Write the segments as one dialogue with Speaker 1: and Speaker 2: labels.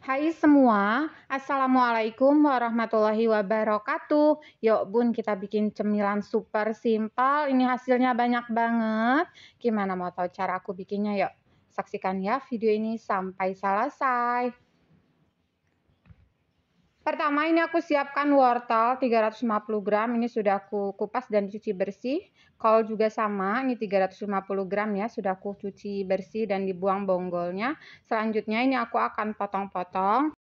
Speaker 1: Hai semua, Assalamualaikum warahmatullahi wabarakatuh Yuk bun kita bikin cemilan super simple Ini hasilnya banyak banget Gimana mau tahu cara aku bikinnya yuk Saksikan ya video ini sampai selesai Pertama ini aku siapkan wortel 350 gram, ini sudah aku kupas dan cuci bersih. Kol juga sama, ini 350 gram ya, sudah aku cuci bersih dan dibuang bonggolnya. Selanjutnya ini aku akan
Speaker 2: potong-potong.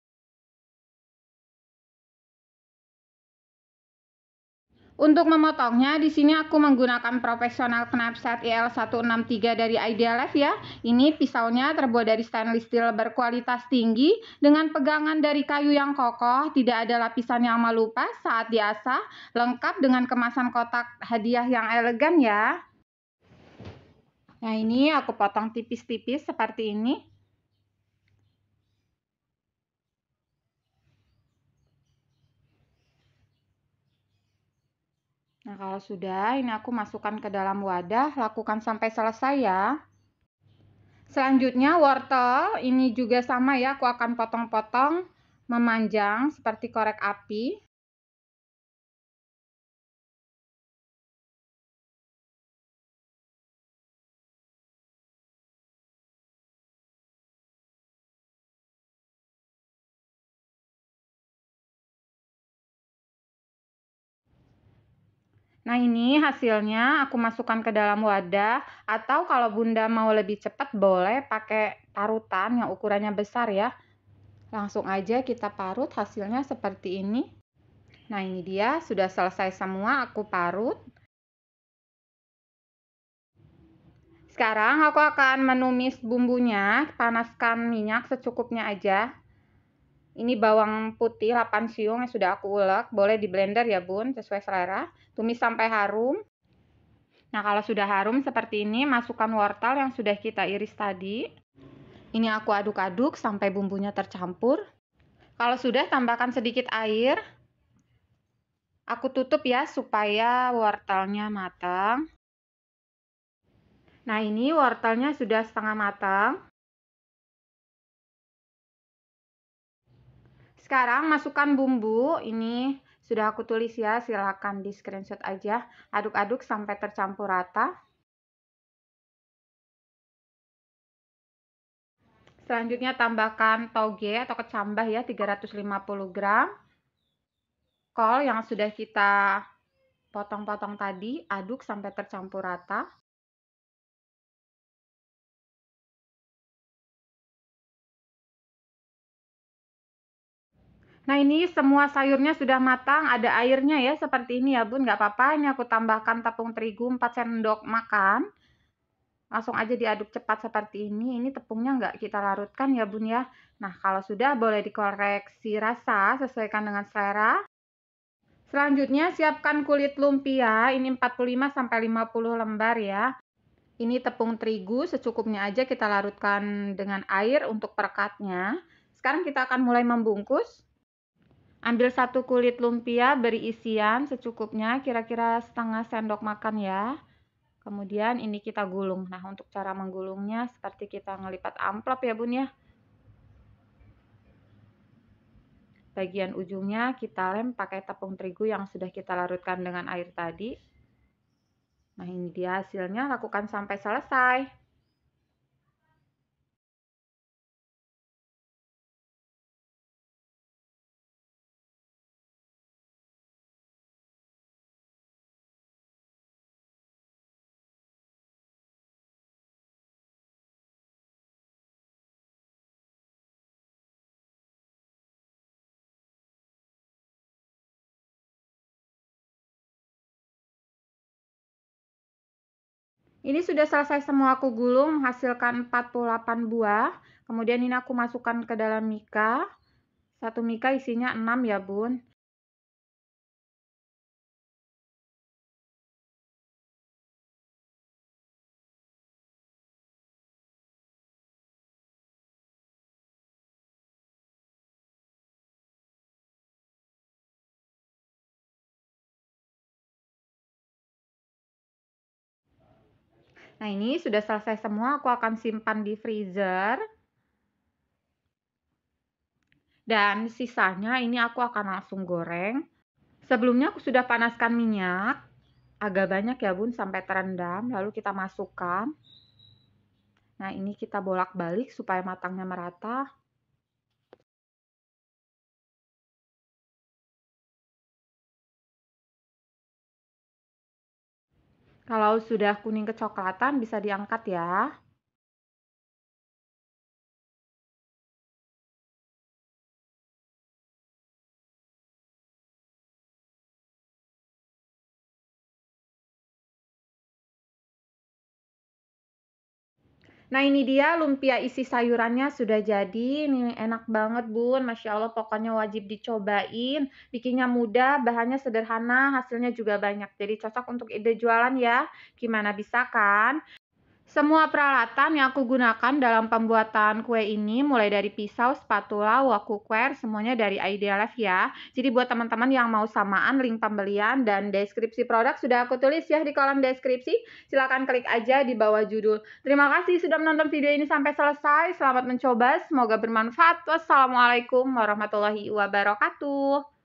Speaker 2: Untuk memotongnya, di sini aku menggunakan profesional knapsack
Speaker 1: IL163 dari Idealife ya. Ini pisaunya terbuat dari stainless steel berkualitas tinggi dengan pegangan dari kayu yang kokoh, tidak ada lapisan yang melupas saat diasah, lengkap dengan kemasan kotak hadiah yang elegan ya. Nah ini aku potong tipis-tipis seperti ini. Nah, kalau sudah, ini aku masukkan ke dalam wadah, lakukan sampai selesai ya. Selanjutnya wortel, ini juga sama ya, aku
Speaker 2: akan potong-potong memanjang seperti korek api. Nah ini hasilnya aku masukkan ke dalam wadah
Speaker 1: atau kalau bunda mau lebih cepat boleh pakai parutan yang ukurannya besar ya. Langsung aja kita parut hasilnya seperti ini. Nah ini dia sudah selesai semua aku parut. Sekarang aku akan menumis bumbunya, panaskan minyak secukupnya aja. Ini bawang putih 8 siung yang sudah aku ulek, boleh di blender ya bun, sesuai selera. Tumis sampai harum. Nah kalau sudah harum seperti ini, masukkan wortel yang sudah kita iris tadi. Ini aku aduk-aduk sampai bumbunya tercampur. Kalau sudah tambahkan sedikit air. Aku tutup ya supaya wortelnya matang. Nah ini wortelnya sudah setengah matang. Sekarang masukkan bumbu, ini sudah aku tulis ya, silahkan di screenshot aja. Aduk-aduk sampai tercampur rata. Selanjutnya tambahkan toge atau kecambah ya 350 gram. Kol yang sudah
Speaker 2: kita potong-potong tadi, aduk sampai tercampur rata. Nah ini semua sayurnya sudah matang, ada airnya
Speaker 1: ya seperti ini ya bun, nggak apa-apa. Ini aku tambahkan tepung terigu 4 sendok makan. Langsung aja diaduk cepat seperti ini. Ini tepungnya nggak kita larutkan ya bun ya. Nah kalau sudah boleh dikoreksi rasa sesuaikan dengan selera. Selanjutnya siapkan kulit lumpia, ini 45-50 lembar ya. Ini tepung terigu secukupnya aja kita larutkan dengan air untuk perekatnya. Sekarang kita akan mulai membungkus. Ambil satu kulit lumpia, beri isian secukupnya, kira-kira setengah sendok makan ya. Kemudian ini kita gulung. Nah, untuk cara menggulungnya seperti kita ngelipat amplop ya, Bun ya. Bagian ujungnya kita lem pakai tepung terigu yang sudah kita larutkan dengan air tadi. Nah, ini dia hasilnya. Lakukan sampai
Speaker 2: selesai. Ini sudah
Speaker 1: selesai semua aku gulung menghasilkan 48 buah. Kemudian ini aku masukkan ke dalam
Speaker 2: mika. Satu mika isinya 6 ya bun. Nah, ini sudah selesai semua, aku akan simpan di freezer.
Speaker 1: Dan sisanya ini aku akan langsung goreng. Sebelumnya aku sudah panaskan minyak. Agak banyak ya bun sampai terendam. Lalu kita masukkan.
Speaker 2: Nah ini kita bolak-balik supaya matangnya merata. Kalau sudah kuning kecoklatan bisa diangkat ya. Nah ini dia lumpia isi sayurannya sudah jadi. Ini enak
Speaker 1: banget bun. Masya Allah pokoknya wajib dicobain. Bikinnya mudah, bahannya sederhana, hasilnya juga banyak. Jadi cocok untuk ide jualan ya. Gimana bisa kan? Semua peralatan yang aku gunakan dalam pembuatan kue ini mulai dari pisau, spatula, wakukware, semuanya dari Idea Life ya. Jadi buat teman-teman yang mau samaan link pembelian dan deskripsi produk sudah aku tulis ya di kolom deskripsi. Silahkan klik aja di bawah judul. Terima kasih sudah menonton video ini sampai selesai. Selamat mencoba, semoga bermanfaat.
Speaker 2: Wassalamualaikum warahmatullahi wabarakatuh.